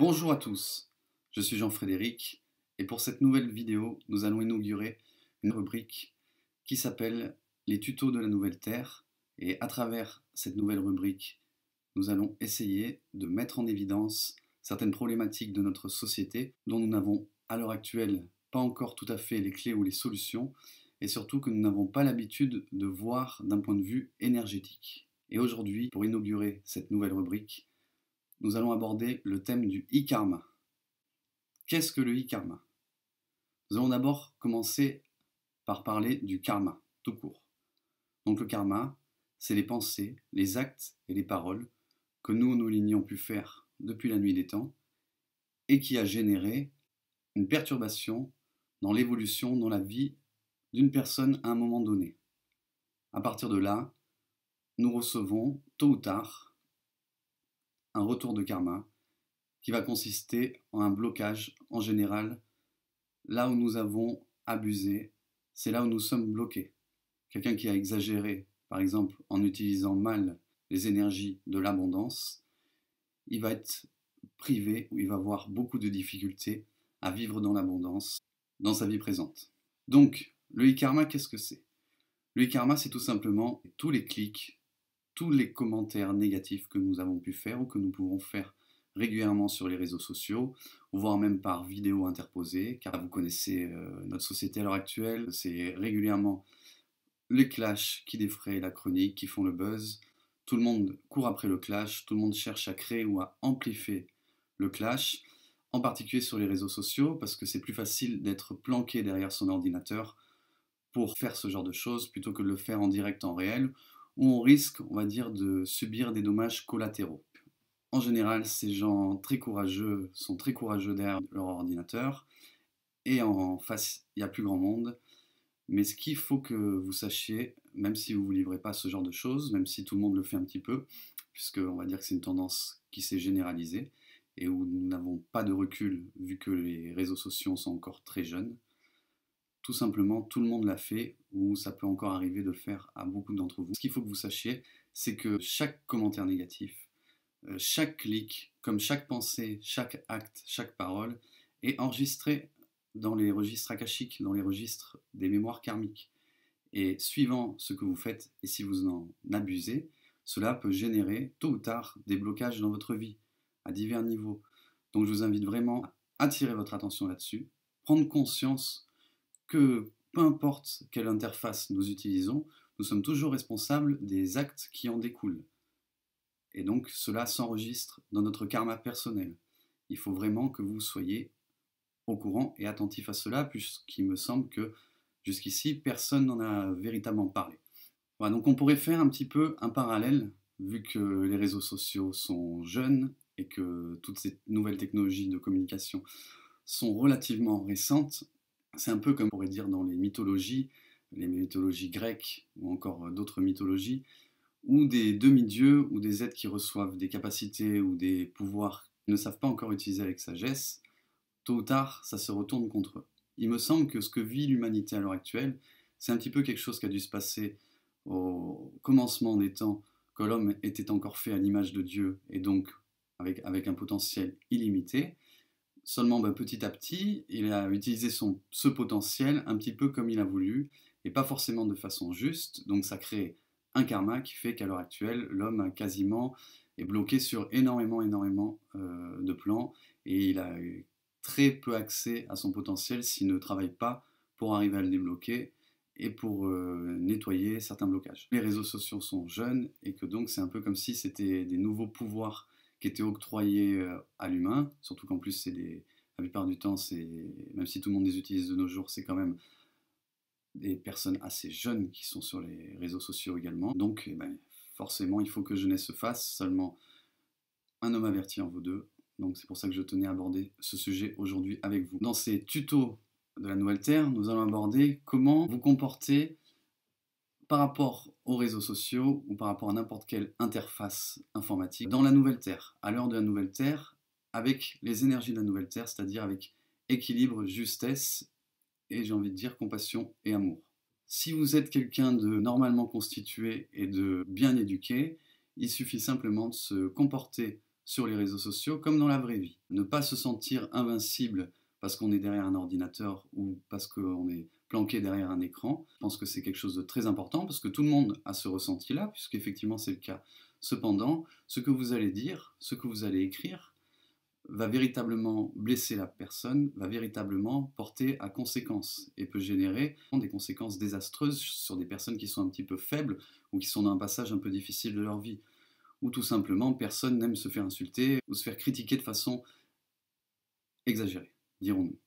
Bonjour à tous, je suis Jean-Frédéric et pour cette nouvelle vidéo, nous allons inaugurer une rubrique qui s'appelle Les tutos de la nouvelle Terre et à travers cette nouvelle rubrique, nous allons essayer de mettre en évidence certaines problématiques de notre société dont nous n'avons à l'heure actuelle pas encore tout à fait les clés ou les solutions et surtout que nous n'avons pas l'habitude de voir d'un point de vue énergétique. Et aujourd'hui, pour inaugurer cette nouvelle rubrique, nous allons aborder le thème du e-karma. Qu'est-ce que le e-karma Nous allons d'abord commencer par parler du karma, tout court. Donc le karma, c'est les pensées, les actes et les paroles que nous, nous l'ignons pu faire depuis la nuit des temps et qui a généré une perturbation dans l'évolution, dans la vie d'une personne à un moment donné. À partir de là, nous recevons, tôt ou tard, un retour de karma, qui va consister en un blocage en général. Là où nous avons abusé, c'est là où nous sommes bloqués. Quelqu'un qui a exagéré, par exemple en utilisant mal les énergies de l'abondance, il va être privé ou il va avoir beaucoup de difficultés à vivre dans l'abondance dans sa vie présente. Donc, le e-karma, qu'est-ce que c'est Le e-karma, c'est tout simplement tous les clics les commentaires négatifs que nous avons pu faire ou que nous pouvons faire régulièrement sur les réseaux sociaux, voire même par vidéo interposée, car vous connaissez euh, notre société à l'heure actuelle, c'est régulièrement les clashs qui défraient la chronique, qui font le buzz. Tout le monde court après le clash, tout le monde cherche à créer ou à amplifier le clash, en particulier sur les réseaux sociaux, parce que c'est plus facile d'être planqué derrière son ordinateur pour faire ce genre de choses plutôt que de le faire en direct en réel où on risque, on va dire, de subir des dommages collatéraux. En général, ces gens très courageux sont très courageux derrière leur ordinateur, et en face, il n'y a plus grand monde. Mais ce qu'il faut que vous sachiez, même si vous ne vous livrez pas ce genre de choses, même si tout le monde le fait un petit peu, puisque on va dire que c'est une tendance qui s'est généralisée et où nous n'avons pas de recul vu que les réseaux sociaux sont encore très jeunes, tout simplement tout le monde l'a fait ou ça peut encore arriver de le faire à beaucoup d'entre vous. Ce qu'il faut que vous sachiez, c'est que chaque commentaire négatif, euh, chaque clic, comme chaque pensée, chaque acte, chaque parole, est enregistré dans les registres akashiques, dans les registres des mémoires karmiques. Et suivant ce que vous faites, et si vous en abusez, cela peut générer tôt ou tard des blocages dans votre vie, à divers niveaux. Donc je vous invite vraiment à attirer votre attention là-dessus, prendre conscience que peu importe quelle interface nous utilisons, nous sommes toujours responsables des actes qui en découlent. Et donc cela s'enregistre dans notre karma personnel. Il faut vraiment que vous soyez au courant et attentif à cela, puisqu'il me semble que jusqu'ici, personne n'en a véritablement parlé. Voilà, donc on pourrait faire un petit peu un parallèle, vu que les réseaux sociaux sont jeunes et que toutes ces nouvelles technologies de communication sont relativement récentes, c'est un peu comme on pourrait dire dans les mythologies, les mythologies grecques ou encore euh, d'autres mythologies, où des demi-dieux ou des êtres qui reçoivent des capacités ou des pouvoirs ne savent pas encore utiliser avec sagesse, tôt ou tard, ça se retourne contre eux. Il me semble que ce que vit l'humanité à l'heure actuelle, c'est un petit peu quelque chose qui a dû se passer au commencement des temps, quand l'homme était encore fait à l'image de Dieu et donc avec un potentiel illimité. Seulement, bah, petit à petit, il a utilisé son, ce potentiel un petit peu comme il a voulu, et pas forcément de façon juste, donc ça crée un karma qui fait qu'à l'heure actuelle, l'homme quasiment est bloqué sur énormément, énormément euh, de plans, et il a très peu accès à son potentiel s'il ne travaille pas pour arriver à le débloquer et pour euh, nettoyer certains blocages. Les réseaux sociaux sont jeunes et que donc c'est un peu comme si c'était des nouveaux pouvoirs qui était octroyé euh, à l'humain, surtout qu'en plus, c'est des, la plupart du temps, c'est, même si tout le monde les utilise de nos jours, c'est quand même des personnes assez jeunes qui sont sur les réseaux sociaux également. Donc, eh ben, forcément, il faut que jeunesse se fasse. Seulement, un homme averti en vous deux. Donc, c'est pour ça que je tenais à aborder ce sujet aujourd'hui avec vous. Dans ces tutos de la Nouvelle Terre, nous allons aborder comment vous comporter par rapport aux réseaux sociaux ou par rapport à n'importe quelle interface informatique dans la nouvelle Terre, à l'heure de la nouvelle Terre, avec les énergies de la nouvelle Terre, c'est-à-dire avec équilibre, justesse et j'ai envie de dire compassion et amour. Si vous êtes quelqu'un de normalement constitué et de bien éduqué, il suffit simplement de se comporter sur les réseaux sociaux comme dans la vraie vie. Ne pas se sentir invincible parce qu'on est derrière un ordinateur ou parce qu'on est planqué derrière un écran. Je pense que c'est quelque chose de très important parce que tout le monde a ce ressenti-là, puisqu'effectivement c'est le cas. Cependant, ce que vous allez dire, ce que vous allez écrire, va véritablement blesser la personne, va véritablement porter à conséquences, et peut générer des conséquences désastreuses sur des personnes qui sont un petit peu faibles ou qui sont dans un passage un peu difficile de leur vie. Ou tout simplement, personne n'aime se faire insulter ou se faire critiquer de façon exagérée, dirons-nous.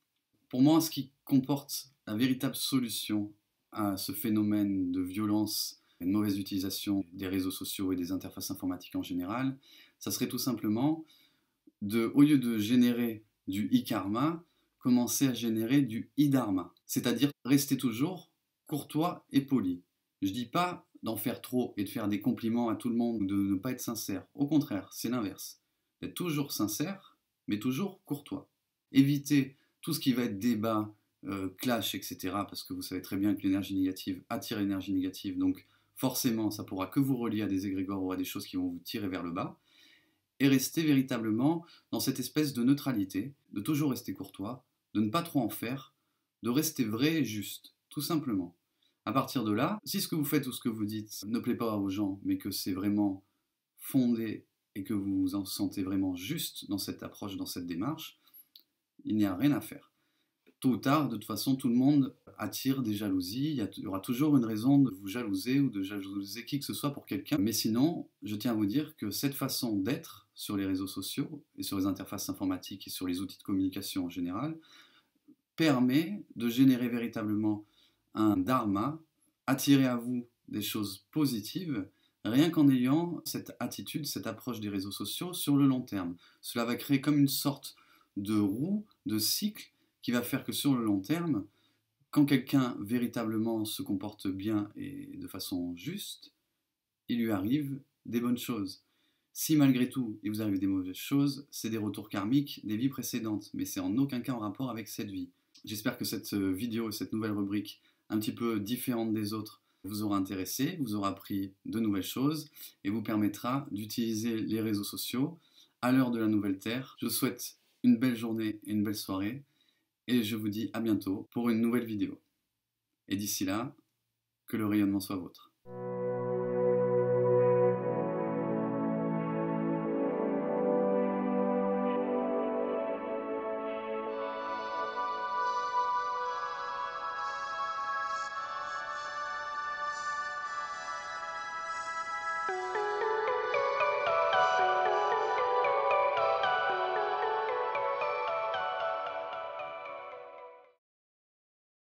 Pour moi, ce qui comporte la véritable solution à ce phénomène de violence et de mauvaise utilisation des réseaux sociaux et des interfaces informatiques en général, ça serait tout simplement de, au lieu de générer du i-karma, commencer à générer du i-dharma, c'est-à-dire rester toujours courtois et poli. Je dis pas d'en faire trop et de faire des compliments à tout le monde, ou de ne pas être sincère. Au contraire, c'est l'inverse. Être toujours sincère, mais toujours courtois. Éviter tout ce qui va être débat, euh, clash, etc. Parce que vous savez très bien que l'énergie négative attire l'énergie négative, donc forcément ça pourra que vous relier à des égrégores ou à des choses qui vont vous tirer vers le bas. Et rester véritablement dans cette espèce de neutralité, de toujours rester courtois, de ne pas trop en faire, de rester vrai et juste, tout simplement. À partir de là, si ce que vous faites ou ce que vous dites ne plaît pas aux gens, mais que c'est vraiment fondé et que vous vous en sentez vraiment juste dans cette approche, dans cette démarche, il n'y a rien à faire tôt ou tard, de toute façon, tout le monde attire des jalousies. Il y, aura toujours une raison de vous jalouser ou de jalouser qui que ce soit pour quelqu'un. Mais sinon, je tiens à vous dire que cette façon d'être sur les réseaux sociaux et sur les interfaces informatiques et sur les outils de communication en général permet de générer véritablement un dharma, attirer à vous des choses positives rien qu'en ayant cette attitude, cette approche des réseaux sociaux sur le long terme. Cela va créer comme une sorte de roue, de cycle qui va faire que sur le long terme, quand quelqu'un véritablement se comporte bien et de façon juste, il lui arrive des bonnes choses. Si malgré tout il vous arrive des mauvaises choses, c'est des retours karmiques des vies précédentes, mais c'est en aucun cas en rapport avec cette vie. J'espère que cette euh, vidéo, cette nouvelle rubrique, un petit peu différente des autres, vous aura intéressé, vous aura appris de nouvelles choses et vous permettra d'utiliser les réseaux sociaux à l'heure de la nouvelle Terre. Je vous souhaite une belle journée et une belle soirée et je vous dis à bientôt pour une nouvelle vidéo. Et d'ici là, que le rayonnement soit vôtre.